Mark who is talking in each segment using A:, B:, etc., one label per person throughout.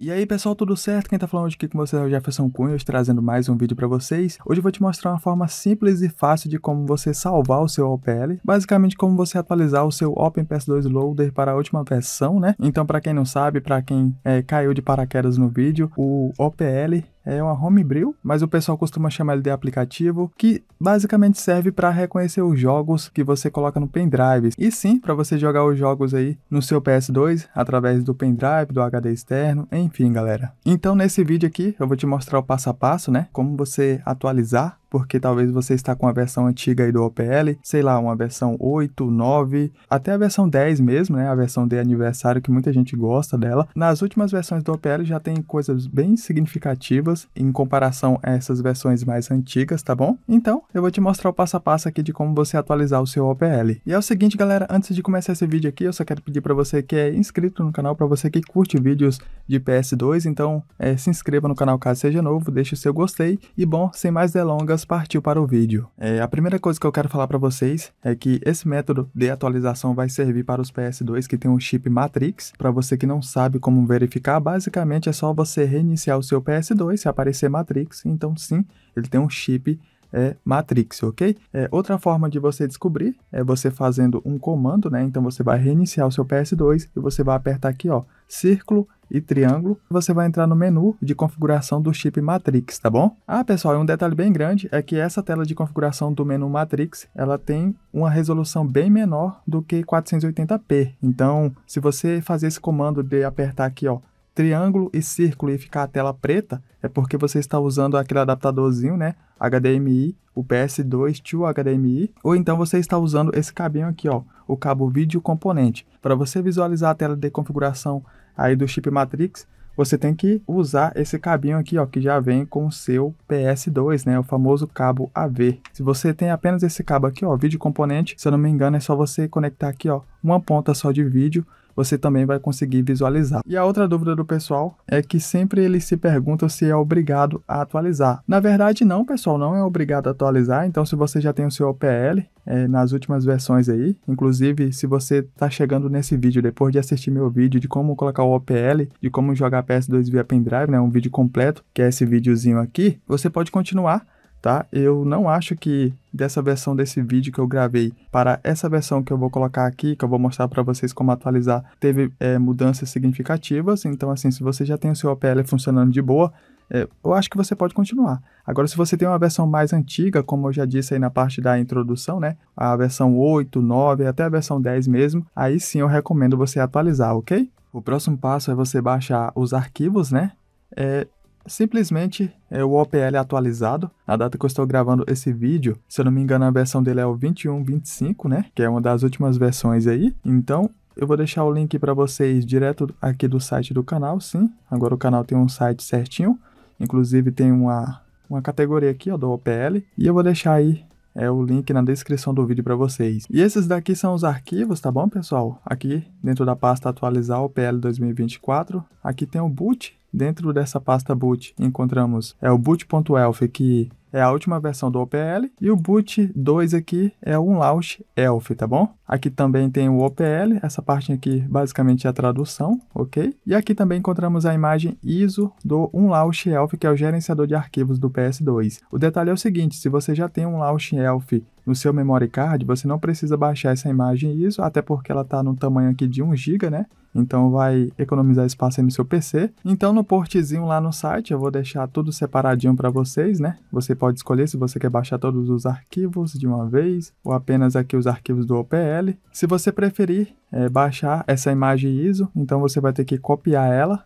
A: E aí pessoal, tudo certo? Quem tá falando aqui com você é o Jefferson hoje trazendo mais um vídeo para vocês. Hoje eu vou te mostrar uma forma simples e fácil de como você salvar o seu OPL, basicamente como você atualizar o seu OpenPS2 Loader para a última versão, né? Então para quem não sabe, para quem é, caiu de paraquedas no vídeo, o OPL é uma homebrew, mas o pessoal costuma chamar ele de aplicativo, que basicamente serve para reconhecer os jogos que você coloca no pendrive. E sim, para você jogar os jogos aí no seu PS2 através do pendrive, do HD externo, enfim, galera. Então nesse vídeo aqui eu vou te mostrar o passo a passo, né, como você atualizar porque talvez você está com a versão antiga aí do OPL, sei lá, uma versão 8, 9, até a versão 10 mesmo, né, a versão de aniversário que muita gente gosta dela. Nas últimas versões do OPL já tem coisas bem significativas em comparação a essas versões mais antigas, tá bom? Então, eu vou te mostrar o passo a passo aqui de como você atualizar o seu OPL. E é o seguinte, galera, antes de começar esse vídeo aqui, eu só quero pedir para você que é inscrito no canal, para você que curte vídeos de PS2, então é, se inscreva no canal caso seja novo, deixe o seu gostei e bom, sem mais delongas, Lucas partiu para o vídeo. É, a primeira coisa que eu quero falar para vocês é que esse método de atualização vai servir para os PS2 que tem um chip Matrix. Para você que não sabe como verificar, basicamente é só você reiniciar o seu PS2 se aparecer Matrix. Então sim, ele tem um chip é Matrix, ok? É, outra forma de você descobrir é você fazendo um comando, né? Então você vai reiniciar o seu PS2 e você vai apertar aqui, ó, círculo e triângulo, você vai entrar no menu de configuração do chip Matrix, tá bom? Ah, pessoal, um detalhe bem grande é que essa tela de configuração do menu Matrix, ela tem uma resolução bem menor do que 480p. Então, se você fazer esse comando de apertar aqui, ó, triângulo e círculo e ficar a tela preta, é porque você está usando aquele adaptadorzinho, né? HDMI, o PS2 to HDMI, ou então você está usando esse cabinho aqui, ó, o cabo vídeo componente. Para você visualizar a tela de configuração aí do chip Matrix, você tem que usar esse cabinho aqui, ó, que já vem com o seu PS2, né, o famoso cabo AV. Se você tem apenas esse cabo aqui, ó, vídeo componente, se eu não me engano, é só você conectar aqui, ó, uma ponta só de vídeo você também vai conseguir visualizar. E a outra dúvida do pessoal é que sempre eles se perguntam se é obrigado a atualizar. Na verdade, não, pessoal, não é obrigado a atualizar. Então, se você já tem o seu OPL, é, nas últimas versões aí. Inclusive, se você está chegando nesse vídeo depois de assistir meu vídeo de como colocar o OPL, de como jogar PS2 via pendrive, né, um vídeo completo, que é esse videozinho aqui, você pode continuar tá? Eu não acho que dessa versão desse vídeo que eu gravei para essa versão que eu vou colocar aqui, que eu vou mostrar para vocês como atualizar, teve é, mudanças significativas. Então, assim, se você já tem o seu OPL funcionando de boa, é, eu acho que você pode continuar. Agora, se você tem uma versão mais antiga, como eu já disse aí na parte da introdução, né? A versão 8, 9, até a versão 10 mesmo, aí sim eu recomendo você atualizar, ok? O próximo passo é você baixar os arquivos, né? É, simplesmente é o OPL atualizado. Na data que eu estou gravando esse vídeo, se eu não me engano, a versão dele é o 2125, né? Que é uma das últimas versões aí. Então, eu vou deixar o link para vocês direto aqui do site do canal, sim. Agora o canal tem um site certinho. Inclusive tem uma, uma categoria aqui, ó, do OPL. E eu vou deixar aí é o link na descrição do vídeo para vocês. E esses daqui são os arquivos, tá bom, pessoal? Aqui dentro da pasta atualizar OPL 2024, aqui tem o boot Dentro dessa pasta boot encontramos é o boot.elf que é a última versão do OPL e o boot 2 aqui é o launch elf, tá bom? Aqui também tem o OPL, essa parte aqui basicamente é a tradução, ok? E aqui também encontramos a imagem ISO do Unlaunch Elf, que é o gerenciador de arquivos do PS2. O detalhe é o seguinte, se você já tem um Launch Elf no seu memory card, você não precisa baixar essa imagem ISO, até porque ela está no tamanho aqui de 1 GB, né? Então vai economizar espaço aí no seu PC. Então no portezinho lá no site eu vou deixar tudo separadinho para vocês, né? Você pode escolher se você quer baixar todos os arquivos de uma vez ou apenas aqui os arquivos do OPL. Se você preferir é, baixar essa imagem ISO, então você vai ter que copiar ela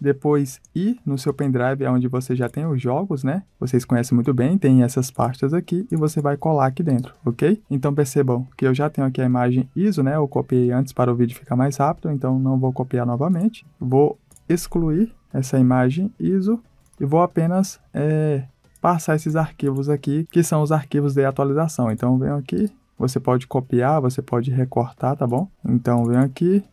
A: depois ir no seu pendrive, é onde você já tem os jogos, né? Vocês conhecem muito bem, tem essas pastas aqui e você vai colar aqui dentro, ok? Então percebam que eu já tenho aqui a imagem ISO, né? Eu copiei antes para o vídeo ficar mais rápido, então não vou copiar novamente. Vou excluir essa imagem ISO e vou apenas é, passar esses arquivos aqui, que são os arquivos de atualização. Então venho aqui, você pode copiar, você pode recortar, tá bom? Então venho aqui,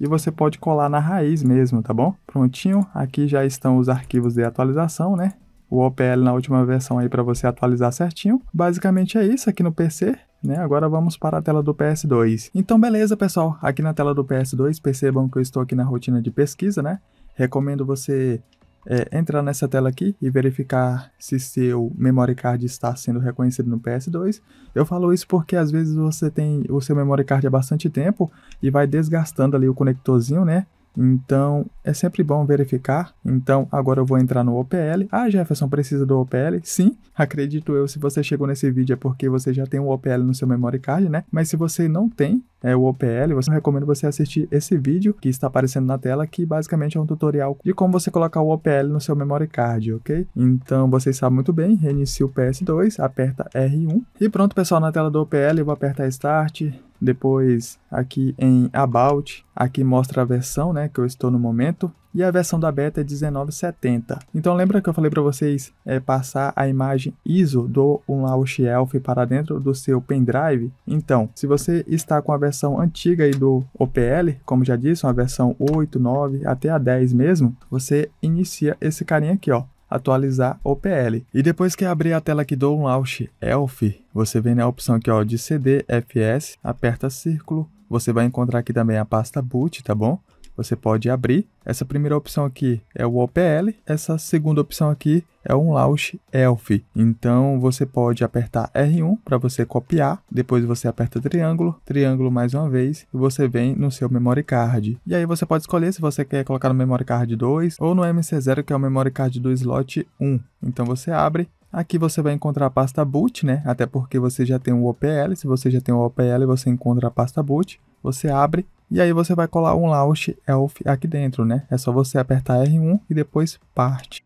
A: e você pode colar na raiz mesmo, tá bom? Prontinho, aqui já estão os arquivos de atualização, né? O OPL na última versão aí para você atualizar certinho. Basicamente é isso aqui no PC. Né? Agora vamos para a tela do PS2. Então beleza, pessoal. Aqui na tela do PS2, percebam é que eu estou aqui na rotina de pesquisa, né? Recomendo você é, entrar nessa tela aqui e verificar se seu memory card está sendo reconhecido no PS2. Eu falo isso porque às vezes você tem o seu memory card há bastante tempo e vai desgastando ali o conectorzinho, né? Então é sempre bom verificar. Então agora eu vou entrar no OPL. Ah, Jefferson precisa do OPL? Sim, acredito eu. Se você chegou nesse vídeo é porque você já tem o OPL no seu memory card, né? Mas se você não tem, é, o OPL, eu recomendo você assistir esse vídeo que está aparecendo na tela, que basicamente é um tutorial de como você colocar o OPL no seu memory card, ok? Então vocês sabem muito bem, reinicia o PS2, aperta R1 e pronto pessoal, na tela do OPL eu vou apertar Start, depois aqui em About, aqui mostra a versão né, que eu estou no momento, e a versão da beta é 1970. Então lembra que eu falei para vocês é, passar a imagem ISO do Launch Elf para dentro do seu pendrive? Então, se você está com a versão antiga aí do OPL, como já disse, uma versão 8, 9 até a 10 mesmo, você inicia esse carinha aqui, ó, atualizar OPL. E depois que abrir a tela aqui do Launch Elf, você vem na opção aqui ó, de CD FS, aperta círculo, você vai encontrar aqui também a pasta boot, tá bom? você pode abrir. Essa primeira opção aqui é o OPL, essa segunda opção aqui é um launch ELF. Então você pode apertar R1 para você copiar, depois você aperta triângulo, triângulo mais uma vez e você vem no seu memory card. E aí você pode escolher se você quer colocar no memory card 2 ou no MC0 que é o memory card do slot 1. Então você abre Aqui você vai encontrar a pasta boot, né? Até porque você já tem o OPL. Se você já tem o OPL, você encontra a pasta boot. Você abre e aí você vai colar um launch elf aqui dentro, né? É só você apertar R1 e depois parte.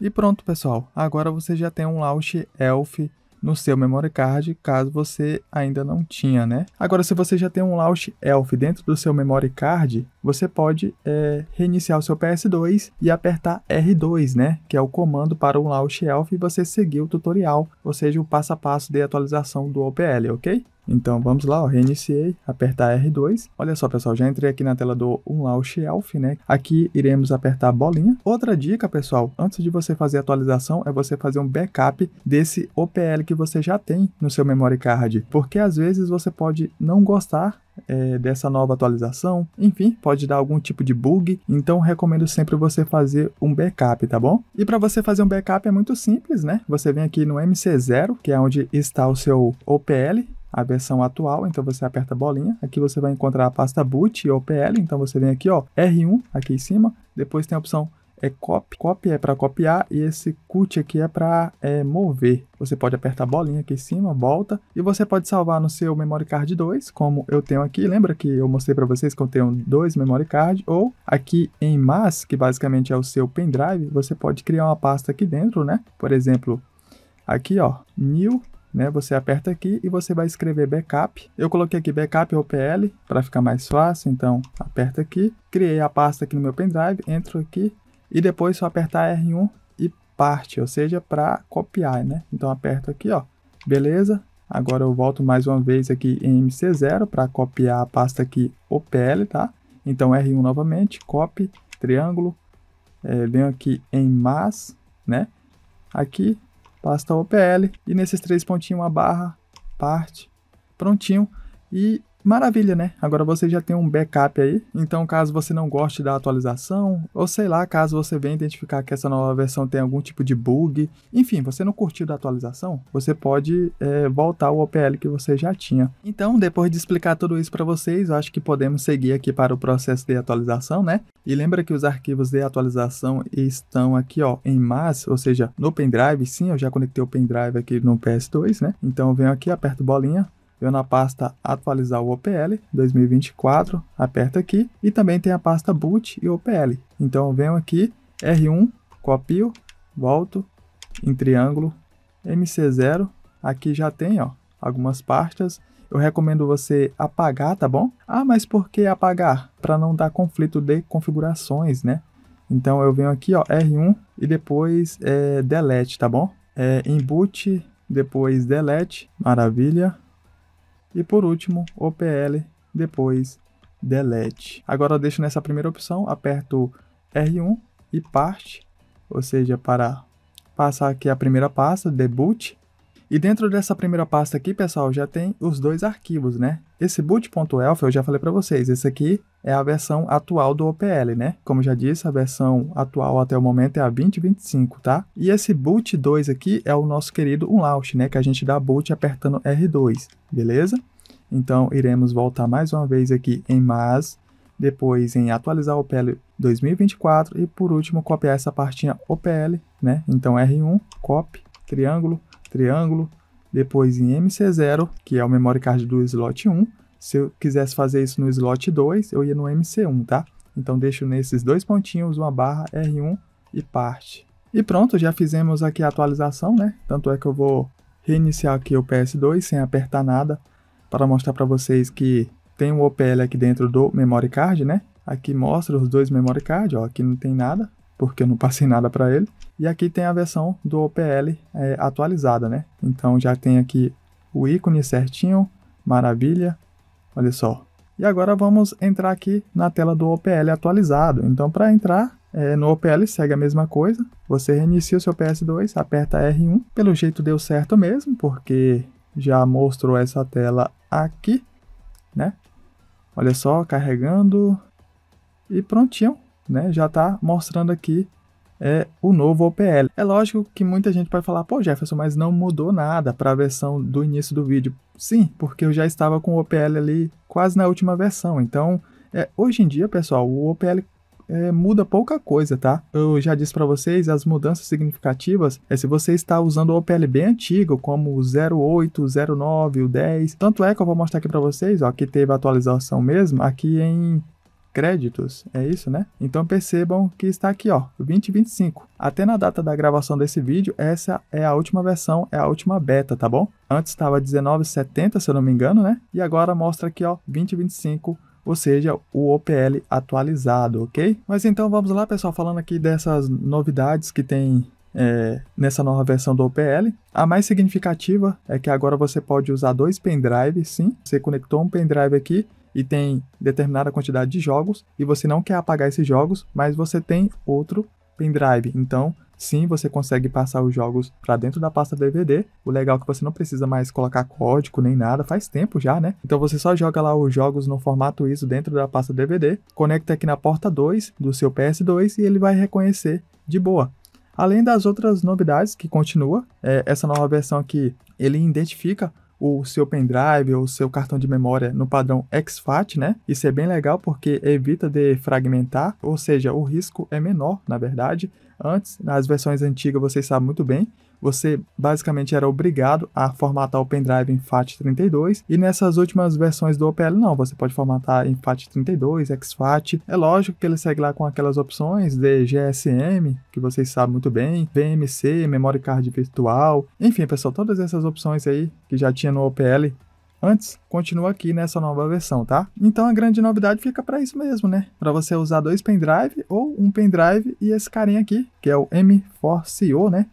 A: E pronto, pessoal. Agora você já tem um launch elf no seu memory card, caso você ainda não tinha, né? Agora, se você já tem um launch elf dentro do seu memory card, você pode é, reiniciar o seu PS2 e apertar R2, né? Que é o comando para o Launch Elf e você seguir o tutorial, ou seja, o passo a passo de atualização do OPL, ok? Então vamos lá, ó, reiniciei, apertar R2. Olha só, pessoal, já entrei aqui na tela do Unlaw Shelf, né? Aqui iremos apertar a bolinha. Outra dica, pessoal, antes de você fazer a atualização, é você fazer um backup desse OPL que você já tem no seu memory card, porque às vezes você pode não gostar é, dessa nova atualização. Enfim, pode dar algum tipo de bug, então recomendo sempre você fazer um backup, tá bom? E para você fazer um backup é muito simples, né? Você vem aqui no MC0, que é onde está o seu OPL, a versão atual, então você aperta a bolinha, aqui você vai encontrar a pasta boot e OPL, então você vem aqui, ó, R1, aqui em cima, depois tem a opção é copy. Copy é para copiar e esse cut aqui é para é, mover. Você pode apertar a bolinha aqui em cima, volta, e você pode salvar no seu memory card 2, como eu tenho aqui. Lembra que eu mostrei para vocês que eu tenho dois memory card, ou aqui em MAS, que basicamente é o seu pendrive, você pode criar uma pasta aqui dentro, né? Por exemplo, aqui ó, new né? Você aperta aqui e você vai escrever backup. Eu coloquei aqui backup ou PL para ficar mais fácil, então aperta aqui. Criei a pasta aqui no meu pendrive, entro aqui, e depois só apertar R1 e parte, ou seja, para copiar, né? Então aperto aqui, ó, beleza? Agora eu volto mais uma vez aqui em MC0 para copiar a pasta aqui OPL, tá? Então R1 novamente, copy, triângulo, é, venho aqui em mas, né? Aqui, pasta OPL e nesses três pontinhos uma barra, parte, prontinho. E Maravilha, né? Agora você já tem um backup aí. Então, caso você não goste da atualização, ou sei lá, caso você venha identificar que essa nova versão tem algum tipo de bug, enfim, você não curtiu da atualização, você pode é, voltar ao OPL que você já tinha. Então, depois de explicar tudo isso para vocês, eu acho que podemos seguir aqui para o processo de atualização, né? E lembra que os arquivos de atualização estão aqui, ó, em MAS, ou seja, no pendrive. Sim, eu já conectei o pendrive aqui no PS2, né? Então, eu venho aqui, aperto bolinha, eu na pasta atualizar o OPL 2024, aperto aqui e também tem a pasta boot e OPL. Então eu venho aqui, R1, copio, volto em triângulo, MC0, aqui já tem ó, algumas pastas. Eu recomendo você apagar, tá bom? Ah, mas por que apagar? Para não dar conflito de configurações, né? Então eu venho aqui, ó, R1 e depois é, delete, tá bom? É, boot depois delete, maravilha. E por último, OPL, depois delete. Agora eu deixo nessa primeira opção, aperto R1 e parte, ou seja, para passar aqui a primeira pasta, debut, e dentro dessa primeira pasta aqui, pessoal, já tem os dois arquivos, né? Esse boot.elf, eu já falei para vocês, esse aqui é a versão atual do OPL, né? Como já disse, a versão atual até o momento é a 20.25, tá? E esse boot 2 aqui é o nosso querido unlaunch, né? Que a gente dá boot apertando R2, beleza? Então, iremos voltar mais uma vez aqui em MAS, depois em atualizar o OPL 2024 e por último copiar essa partinha OPL, né? Então R1, copy, triângulo, triângulo, depois em MC0, que é o memory card do slot 1. Se eu quisesse fazer isso no slot 2, eu ia no MC1, tá? Então deixo nesses dois pontinhos uma barra R1 e parte. E pronto, já fizemos aqui a atualização, né? Tanto é que eu vou reiniciar aqui o PS2 sem apertar nada para mostrar para vocês que tem um OPL aqui dentro do memory card, né? Aqui mostra os dois memory card, ó, aqui não tem nada porque eu não passei nada para ele. E aqui tem a versão do OPL é, atualizada, né? Então já tem aqui o ícone certinho, maravilha, olha só. E agora vamos entrar aqui na tela do OPL atualizado. Então para entrar é, no OPL segue a mesma coisa, você reinicia o seu PS2, aperta R1. Pelo jeito deu certo mesmo, porque já mostrou essa tela aqui, né? Olha só, carregando e prontinho né, já está mostrando aqui é o novo OPL. É lógico que muita gente pode falar, pô Jefferson, mas não mudou nada para a versão do início do vídeo. Sim, porque eu já estava com o OPL ali quase na última versão, então é, hoje em dia, pessoal, o OPL é, muda pouca coisa, tá? Eu já disse para vocês, as mudanças significativas é se você está usando o OPL bem antigo, como o 08, o 09, o 10. Tanto é que eu vou mostrar aqui para vocês, ó, que teve atualização mesmo, aqui em créditos, é isso, né? Então percebam que está aqui, ó, 2025. Até na data da gravação desse vídeo, essa é a última versão, é a última beta, tá bom? Antes estava 1970, se eu não me engano, né? E agora mostra aqui, ó, 2025 ou seja, o OPL atualizado, ok? Mas então vamos lá, pessoal, falando aqui dessas novidades que tem é, nessa nova versão do OPL. A mais significativa é que agora você pode usar dois pendrives, sim. Você conectou um pendrive aqui e tem determinada quantidade de jogos e você não quer apagar esses jogos, mas você tem outro pendrive. Então, sim, você consegue passar os jogos para dentro da pasta DVD. O legal é que você não precisa mais colocar código nem nada, faz tempo já, né? Então você só joga lá os jogos no formato ISO dentro da pasta DVD, conecta aqui na porta 2 do seu PS2 e ele vai reconhecer de boa. Além das outras novidades que continua, é, essa nova versão aqui, ele identifica o seu pendrive ou o seu cartão de memória no padrão XFAT, né? Isso é bem legal porque evita de fragmentar, ou seja, o risco é menor, na verdade. Antes, nas versões antigas, vocês sabem muito bem, você basicamente era obrigado a formatar o pendrive em FAT32 e nessas últimas versões do OPL não, você pode formatar em FAT32, XFAT. É lógico que ele segue lá com aquelas opções de GSM, que vocês sabem muito bem, VMC, memory card virtual. Enfim, pessoal, todas essas opções aí que já tinha no OPL antes, continua aqui nessa nova versão, tá? Então a grande novidade fica para isso mesmo, né? Para você usar dois pendrive ou um pendrive e esse carinha aqui, que é o M4CO, né?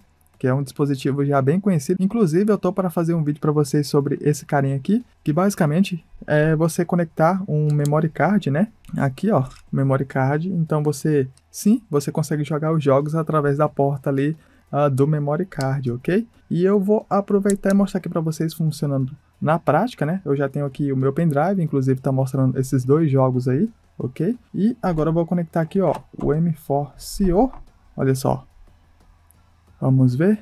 A: que é um dispositivo já bem conhecido. Inclusive, eu tô para fazer um vídeo para vocês sobre esse carinha aqui, que basicamente é você conectar um memory card, né? Aqui, ó, memory card. Então você, sim, você consegue jogar os jogos através da porta ali uh, do memory card, ok? E eu vou aproveitar e mostrar aqui para vocês funcionando na prática, né? Eu já tenho aqui o meu pendrive, inclusive tá mostrando esses dois jogos aí, ok? E agora eu vou conectar aqui, ó, o M4CO, olha só, Vamos ver.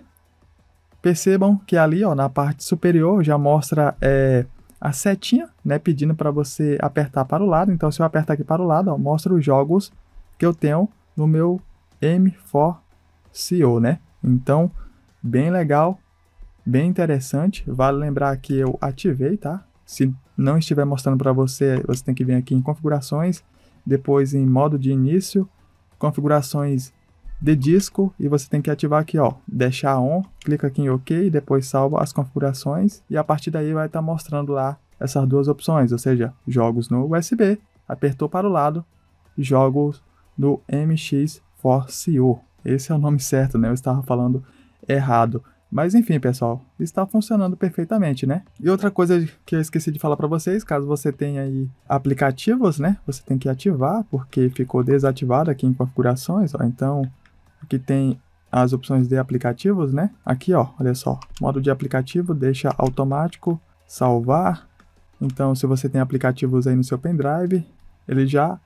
A: Percebam que ali ó, na parte superior já mostra é, a setinha, né, pedindo para você apertar para o lado. Então, se eu apertar aqui para o lado, ó, mostra os jogos que eu tenho no meu M4CO, né? Então, bem legal, bem interessante. Vale lembrar que eu ativei, tá? Se não estiver mostrando para você, você tem que vir aqui em configurações, depois em modo de início, configurações de disco e você tem que ativar aqui, ó, deixar on, clica aqui em OK, depois salva as configurações e a partir daí vai estar tá mostrando lá essas duas opções, ou seja, jogos no USB, apertou para o lado, jogos no mx 4 co Esse é o nome certo, né? Eu estava falando errado. Mas enfim, pessoal, está funcionando perfeitamente, né? E outra coisa que eu esqueci de falar para vocês, caso você tenha aí aplicativos, né? Você tem que ativar, porque ficou desativado aqui em configurações, ó. Então, Aqui tem as opções de aplicativos, né? Aqui, ó, olha só, modo de aplicativo, deixa automático, salvar. Então, se você tem aplicativos aí no seu pendrive, ele já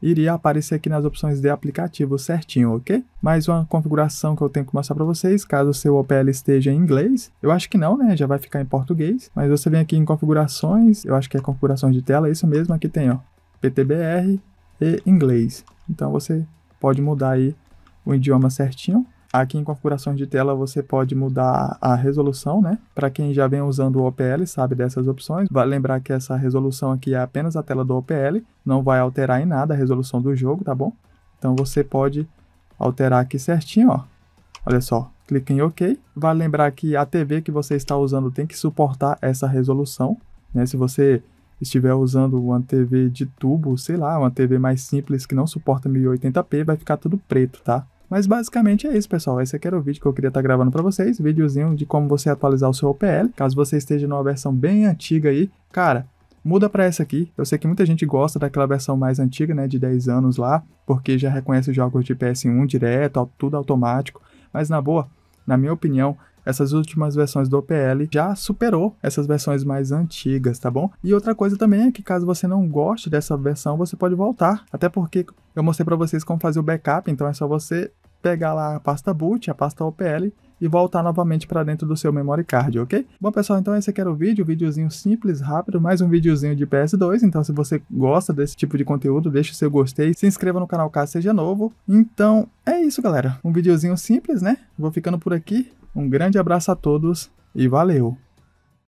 A: iria aparecer aqui nas opções de aplicativo certinho, ok? Mais uma configuração que eu tenho que mostrar para vocês, caso seu OPL esteja em inglês. Eu acho que não, né? Já vai ficar em português. Mas você vem aqui em configurações, eu acho que é configurações de tela, é isso mesmo. Aqui tem, ó, PTBR e inglês. Então, você pode mudar aí o idioma certinho. Aqui em configurações de tela você pode mudar a resolução, né? Para quem já vem usando o OPL sabe dessas opções. Vale lembrar que essa resolução aqui é apenas a tela do OPL, não vai alterar em nada a resolução do jogo, tá bom? Então você pode alterar aqui certinho, ó. Olha só, clica em OK. Vale lembrar que a TV que você está usando tem que suportar essa resolução, né? Se você estiver usando uma TV de tubo, sei lá, uma TV mais simples que não suporta 1080p, vai ficar tudo preto, tá? Mas basicamente é isso, pessoal. Esse aqui era o vídeo que eu queria estar tá gravando para vocês. Videozinho de como você atualizar o seu OPL. Caso você esteja numa versão bem antiga aí, cara, muda para essa aqui. Eu sei que muita gente gosta daquela versão mais antiga, né, de 10 anos lá, porque já reconhece os jogos de PS1 direto, tudo automático. Mas na boa, na minha opinião, essas últimas versões do OPL já superou essas versões mais antigas, tá bom? E outra coisa também é que caso você não goste dessa versão, você pode voltar, até porque eu mostrei para vocês como fazer o backup, então é só você pegar lá a pasta boot, a pasta OPL e voltar novamente para dentro do seu memory card, ok? Bom pessoal, então esse aqui era o vídeo, um videozinho simples, rápido, mais um videozinho de PS2, então se você gosta desse tipo de conteúdo, deixa o seu gostei, se inscreva no canal caso seja novo. Então é isso galera, um videozinho simples né? Vou ficando por aqui, um grande abraço a todos e valeu!